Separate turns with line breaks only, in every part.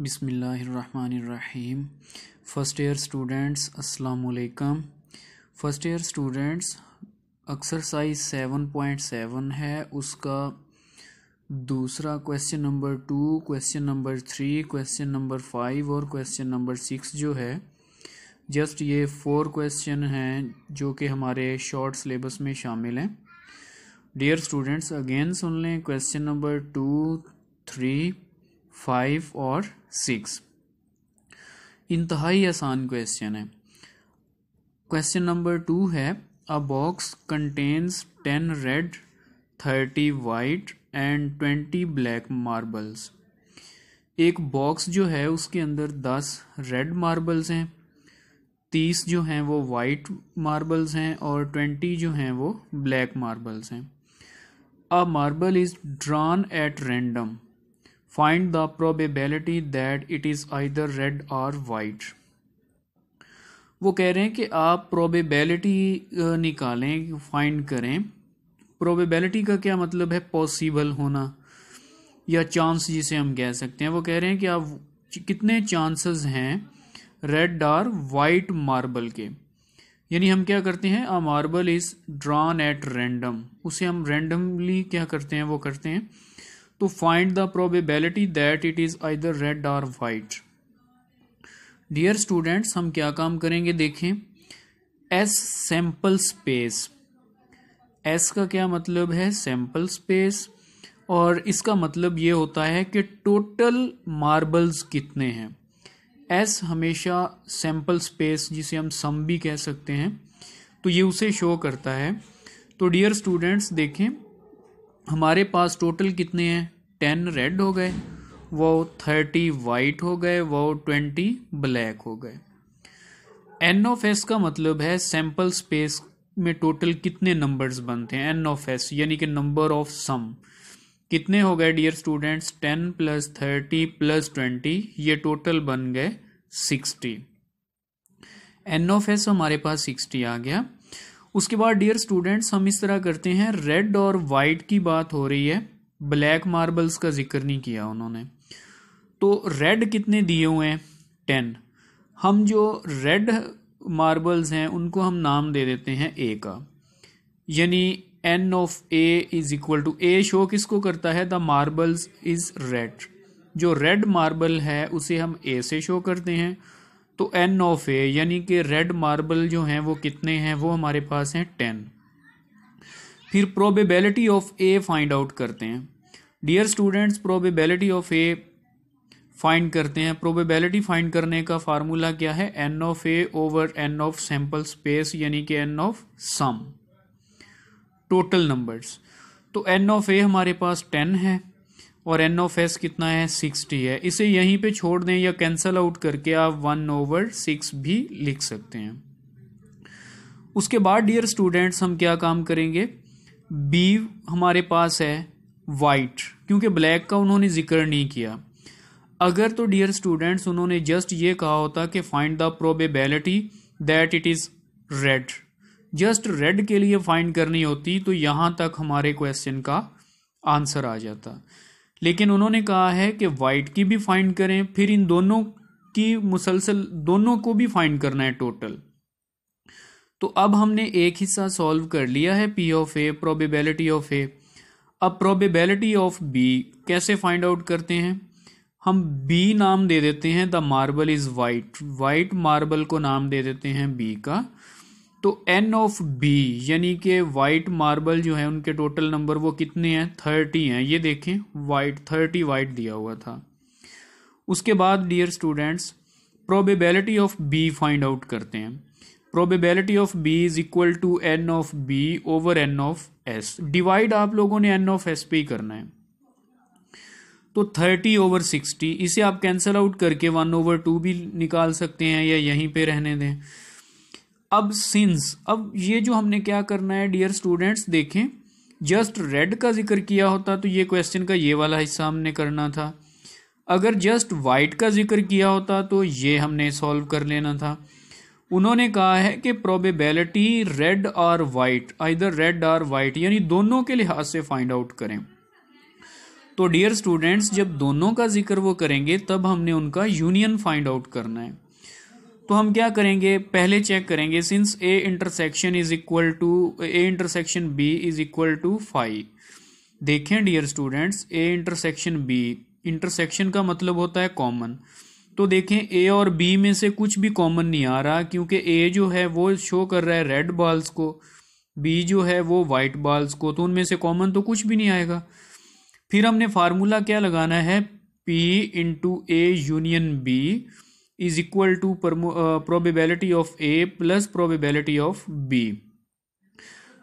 बिसमीम first year students असलकम first year students exercise seven point seven है उसका दूसरा question number two question number three question number five और question number six जो है जस्ट ये फोर क्वेश्चन हैं जो कि हमारे शॉर्ट सिलेबस में शामिल हैं डियर स्टूडेंट्स अगेन सुन लें question number two three five और सिक्स इंतहाई आसान क्वेश्चन है क्वेश्चन नंबर टू है a box contains ten red thirty white and twenty black marbles एक बॉक्स जो है उसके अंदर दस रेड मार्बल्स हैं तीस जो हैं वो वाइट मार्बल्स हैं और ट्वेंटी जो हैं वो ब्लैक मार्बल्स हैं a marble is drawn at random find the probability that it is either red or white वो कह रहे हैं कि आप प्रोबेबिलिटी निकालें फाइंड करें प्रोबेबिलिटी का क्या मतलब है पॉसिबल होना या चांस जिसे हम कह सकते हैं वो कह रहे हैं कि आप कितने चांसेस हैं रेड और वाइट मार्बल के यानी हम क्या करते हैं a marble is drawn at random उसे हम रैंडमली क्या करते हैं वो करते हैं to find the probability that it is either red or white dear students हम क्या काम करेंगे देखें एस सैम्पल स्पेस एस का क्या मतलब है सैम्पल स्पेस और इसका मतलब ये होता है कि टोटल मार्बल्स कितने हैं एस हमेशा सैंपल स्पेस जिसे हम सम भी कह सकते हैं तो ये उसे शो करता है तो डियर स्टूडेंट्स देखें हमारे पास टोटल कितने हैं टेन रेड हो गए वो थर्टी वाइट हो गए वो ट्वेंटी ब्लैक हो गए एन ऑफ एस का मतलब है सैम्पल स्पेस में टोटल कितने नंबर्स बनते हैं एन ऑफ एस यानी कि नंबर ऑफ सम कितने हो गए dear students ten plus thirty plus twenty ये टोटल बन गए सिक्सटी एन ऑफ एस हमारे पास सिक्सटी आ गया उसके बाद डियर स्टूडेंट्स हम इस तरह करते हैं रेड और वाइट की बात हो रही है ब्लैक मार्बल्स का जिक्र नहीं किया उन्होंने तो रेड कितने दिए हुए हैं टेन हम जो रेड मार्बल्स हैं उनको हम नाम दे देते हैं ए का यानी n of A is equal to A show किसको करता है द मार्बल्स इज़ रेड जो रेड मार्बल है उसे हम ए से शो करते हैं तो एन ऑफ ए यानी कि रेड मार्बल जो हैं वो कितने हैं वो हमारे पास हैं टेन फिर probability of A find out करते हैं dear students probability of A find करते हैं प्रोबेबिलिटी फाइंड करने का फार्मूला क्या है N of A over N of sample space यानी कि n of sum total numbers तो एन ऑफ ए हमारे पास टेन है और एन ऑफ एस कितना है सिक्सटी है इसे यहीं पे छोड़ दें या कैंसल आउट करके आप वन ओवर सिक्स भी लिख सकते हैं उसके बाद डियर स्टूडेंट्स हम क्या काम करेंगे बी हमारे पास है वाइट क्योंकि ब्लैक का उन्होंने जिक्र नहीं किया अगर तो डियर स्टूडेंट्स उन्होंने जस्ट ये कहा होता कि find the probability that it is red just red के लिए फाइंड करनी होती तो यहां तक हमारे क्वेश्चन का आंसर आ जाता लेकिन उन्होंने कहा है कि वाइट की भी फाइंड करें फिर इन दोनों की मुसलसल दोनों को भी फाइंड करना है टोटल तो अब हमने एक हिस्सा सॉल्व कर लिया है P of A probability of A अब प्रोबेबिलिटी ऑफ बी कैसे फाइंड आउट करते हैं हम बी नाम दे देते हैं the marble is white white marble को नाम दे देते हैं बी का तो एन ऑफ बी यानी कि वाइट मार्बल जो है उनके टोटल नंबर वो कितने हैं थर्टी हैं ये देखें वाइट थर्टी वाइट दिया हुआ था उसके बाद dear students probability of B find out करते हैं probability of B is equal to N of B over N of S divide आप लोगों ने एन ऑफ एस पे ही करना है तो थर्टी ओवर सिक्सटी इसे आप कैंसिल आउट करके वन ओवर टू भी निकाल सकते हैं या यहीं पे रहने दें अब सिंस अब ये जो हमने क्या करना है डियर स्टूडेंट्स देखें जस्ट रेड का जिक्र किया होता तो ये क्वेश्चन का ये वाला हिस्सा हमने करना था अगर जस्ट वाइट का जिक्र किया होता तो ये हमने सॉल्व कर लेना था उन्होंने कहा है कि probability red or white either red or white यानी दोनों के लिहाज से फाइंड आउट करें तो डियर स्टूडेंट्स जब दोनों का जिक्र वो करेंगे तब हमने उनका यूनियन फाइंड आउट करना है तो हम क्या करेंगे पहले चेक करेंगे since A intersection is equal to A intersection B is equal to five देखें dear students A intersection B intersection का मतलब होता है कॉमन तो देखें ए और बी में से कुछ भी कॉमन नहीं आ रहा क्योंकि ए जो है वो शो कर रहा है रेड बॉल्स को बी जो है वो वाइट बॉल्स को तो उनमें से कॉमन तो कुछ भी नहीं आएगा फिर हमने फार्मूला क्या लगाना है P into A union B is equal to uh, probability of A plus probability of B.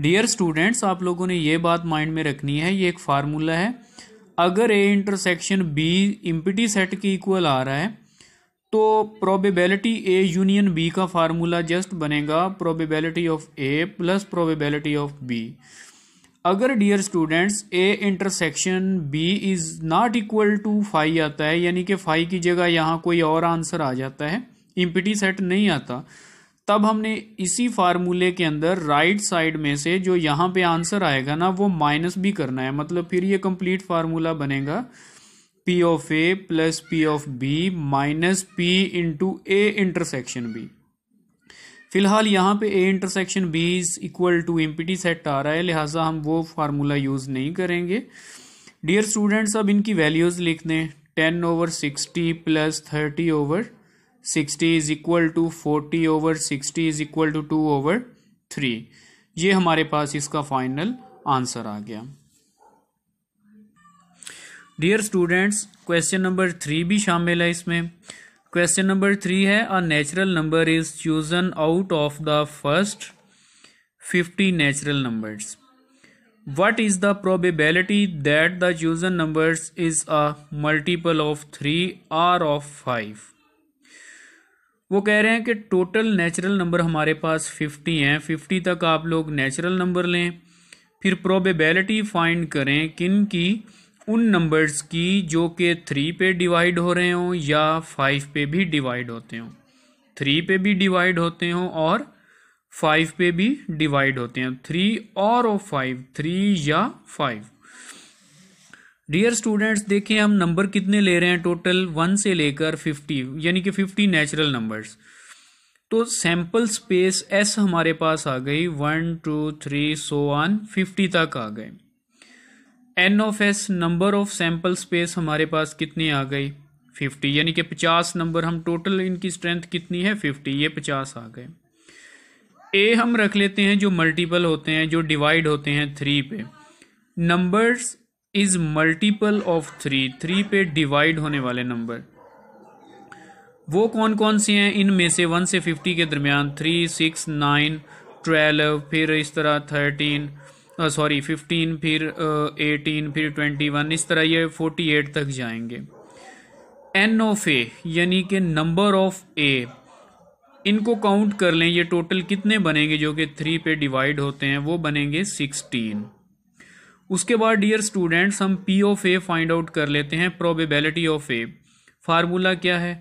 Dear students आप लोगों ने ये बात माइंड में रखनी है ये एक फार्मूला है अगर A intersection B empty set के इक्वल आ रहा है तो प्रोबेबिलिटी ए यूनियन बी का फार्मूला जस्ट बनेगा probability of A plus probability of B अगर dear students A intersection B is not equal to phi आता है यानी कि फाई की जगह यहाँ कोई और आंसर आ जाता है इम्पिटी सेट नहीं आता तब हमने इसी फार्मूले के अंदर राइट साइड में से जो यहाँ पे आंसर आएगा ना वो माइनस भी करना है मतलब फिर ये कंप्लीट फार्मूला बनेगा P of A plus P of B minus P into A intersection B फ़िलहाल यहाँ पे A intersection B is equal to empty set आ रहा है लिहाजा हम वो फार्मूला यूज़ नहीं करेंगे डियर स्टूडेंट्स अब इनकी वैल्यूज़ लिख दें ten over sixty plus thirty over sixty is equal to forty over sixty is equal to two over three ये हमारे पास इसका फाइनल आंसर आ गया dear students question number three भी शामिल है इसमें क्वेश्चन नंबर थ्री है a natural number is chosen out of the first fifty natural numbers what is the probability that the chosen numbers is a multiple of three are of five वो कह रहे हैं कि total natural number हमारे पास fifty हैं fifty तक आप लोग नेचुरल नंबर लें फिर प्रोबेबिलिटी फाइंड करें किन की उन नंबर्स की जो कि थ्री पे डिवाइड हो रहे हों या फाइव पे भी डिवाइड होते हों थ्री पे भी डिवाइड होते हों और फाइव पे भी डिवाइड होते हैं थ्री और ओ फाइव थ्री या फाइव डियर स्टूडेंट्स देखें हम नंबर कितने ले रहे हैं टोटल वन से लेकर फिफ्टी यानी कि फिफ्टी नेचुरल नंबर्स तो सैम्पल स्पेस एस हमारे पास आ गई one two three so one fifty तक आ गए N of S number of sample space हमारे पास कितनी आ गई फिफ्टी यानी कि पचास नंबर हम टोटल इनकी स्ट्रेंथ कितनी है फिफ्टी ये पचास आ गए ए हम रख लेते हैं जो मल्टीपल होते हैं जो डिवाइड होते हैं थ्री पे numbers is multiple of three three पे डिवाइड होने वाले नंबर वो कौन कौन से हैं इनमें से वन से फिफ्टी के दरमियान थ्री सिक्स नाइन ट्वेल्व फिर इस तरह थर्टीन सॉरी फिफ्टीन फिर एटीन फिर ट्वेंटी वन इस तरह ये फोर्टी एट तक जाएंगे एन ऑफ ए यानी कि नंबर ऑफ ए इनको काउंट कर लें ये टोटल कितने बनेंगे जो कि थ्री पे डिवाइड होते हैं वो बनेंगे सिक्सटीन उसके बाद डियर स्टूडेंट्स हम P of A find out कर लेते हैं प्रोबेबिलिटी ऑफ ए फार्मूला क्या है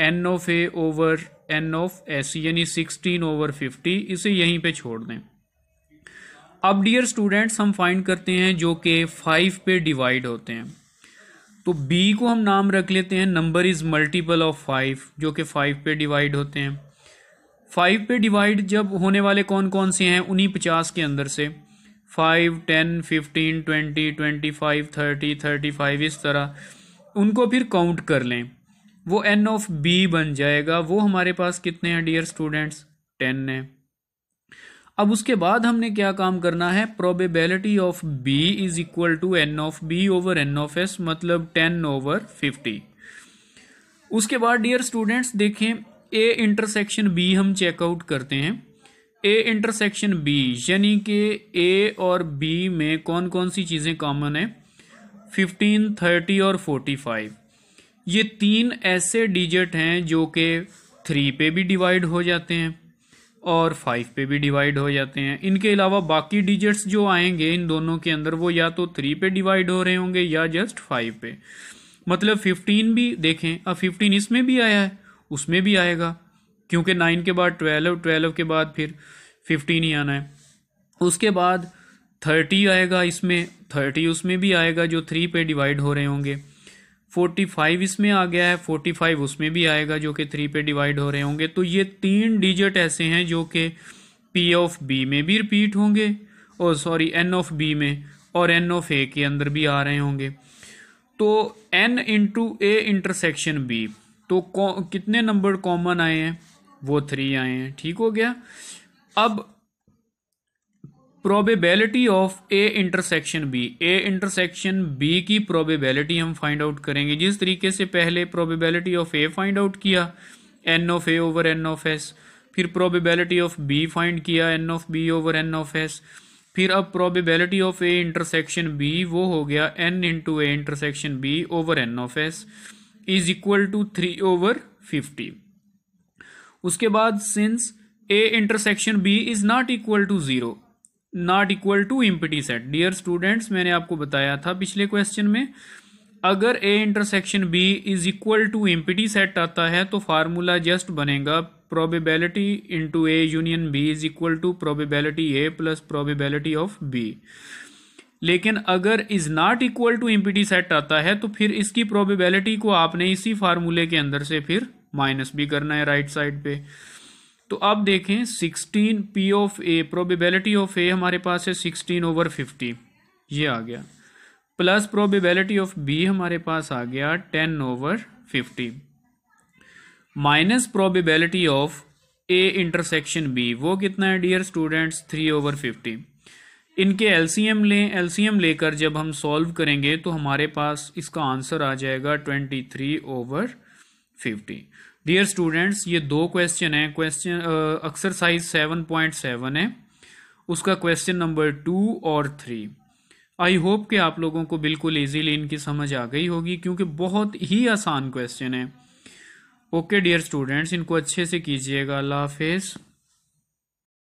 N of A over N of S यानी सिक्सटीन ओवर फिफ्टी इसे यहीं पे छोड़ दें अब डियर स्टूडेंट्स हम फाइंड करते हैं जो कि फाइव पे डिवाइड होते हैं तो बी को हम नाम रख लेते हैं number is multiple of five जो कि फाइव पे डिवाइड होते हैं फाइव पे डिवाइड जब होने वाले कौन कौन से हैं उन्हीं पचास के अंदर से five ten fifteen twenty twenty five thirty thirty five इस तरह उनको फिर काउंट कर लें वो एन ऑफ बी बन जाएगा वो हमारे पास कितने हैं डियर स्टूडेंट्स टेन हैं अब उसके बाद हमने क्या काम करना है probability of B is equal to N of B over N of S मतलब टेन ओवर फिफ्टी उसके बाद डियर स्टूडेंट्स देखें ए इंटरसेक्शन बी हम चेकआउट करते हैं ए इंटरसेक्शन बी यानी कि ए और बी में कौन कौन सी चीज़ें कॉमन है फिफ्टीन थर्टी और फोर्टी फाइव ये तीन ऐसे डिजिट हैं जो कि थ्री पे भी डिवाइड हो जाते हैं और फाइव पे भी डिवाइड हो जाते हैं इनके अलावा बाकी डिजिट्स जो आएंगे इन दोनों के अंदर वो या तो थ्री पे डिवाइड हो रहे होंगे या जस्ट फाइव पे मतलब फिफ्टीन भी देखें अब फिफ्टीन इसमें भी आया है उसमें भी आएगा क्योंकि नाइन के बाद ट्वेल्व ट्वेल्व के बाद फिर फिफ्टीन ही आना है उसके बाद थर्टी आएगा इसमें थर्टी उसमें भी आएगा जो थ्री पे डिवाइड हो रहे होंगे फोर्टी फाइव इसमें आ गया है फोर्टी फाइव उसमें भी आएगा जो कि थ्री पे डिवाइड हो रहे होंगे तो ये तीन डिजिट ऐसे हैं जो कि पी ऑफ बी में भी रिपीट होंगे और सॉरी एन ऑफ बी में और एन ऑफ ए के अंदर भी आ रहे होंगे तो N into A intersection B तो कितने नंबर कॉमन आए हैं वो थ्री आए हैं ठीक हो गया अब probability of A intersection B A intersection B की प्रोबेबिलिटी हम फाइंड आउट करेंगे जिस तरीके से पहले probability of A find out किया N of A over N of S फिर प्रोबेबिलिटी ऑफ बी फाइंड किया N of B over N of S फिर अब probability of A intersection B वो हो गया N into A intersection B over N of S is equal to three over fifty उसके बाद since A intersection B is not equal to zero not equal to empty set dear students मैंने आपको बताया था पिछले question में अगर A intersection B is equal to empty set आता है तो फार्मूला जस्ट बनेगा probability into A union B is equal to probability A plus probability of B लेकिन अगर is not equal to empty set आता है तो फिर इसकी प्रोबेबिलिटी को आपने इसी फार्मूले के अंदर से फिर माइनस भी करना है राइट right साइड पे तो अब देखें sixteen P of A probability of A हमारे पास है सिक्सटीन ओवर फिफ्टी ये आ गया प्लस प्रोबेबिलिटी ऑफ बी हमारे पास आ गया ten over fifty minus probability of A intersection B वो कितना है dear students three over fifty इनके एलसीएम लें एलसीएम लेकर जब हम सॉल्व करेंगे तो हमारे पास इसका आंसर आ जाएगा twenty three over fifty dear students ये दो क्वेश्चन हैं question exercise seven point seven है उसका क्वेश्चन नंबर टू और थ्री आई होप कि आप लोगों को बिल्कुल ईजीली इनकी समझ आ गई होगी क्योंकि बहुत ही आसान क्वेश्चन है ओके डियर स्टूडेंट्स इनको अच्छे से कीजिएगा अल्लाह हाफिज़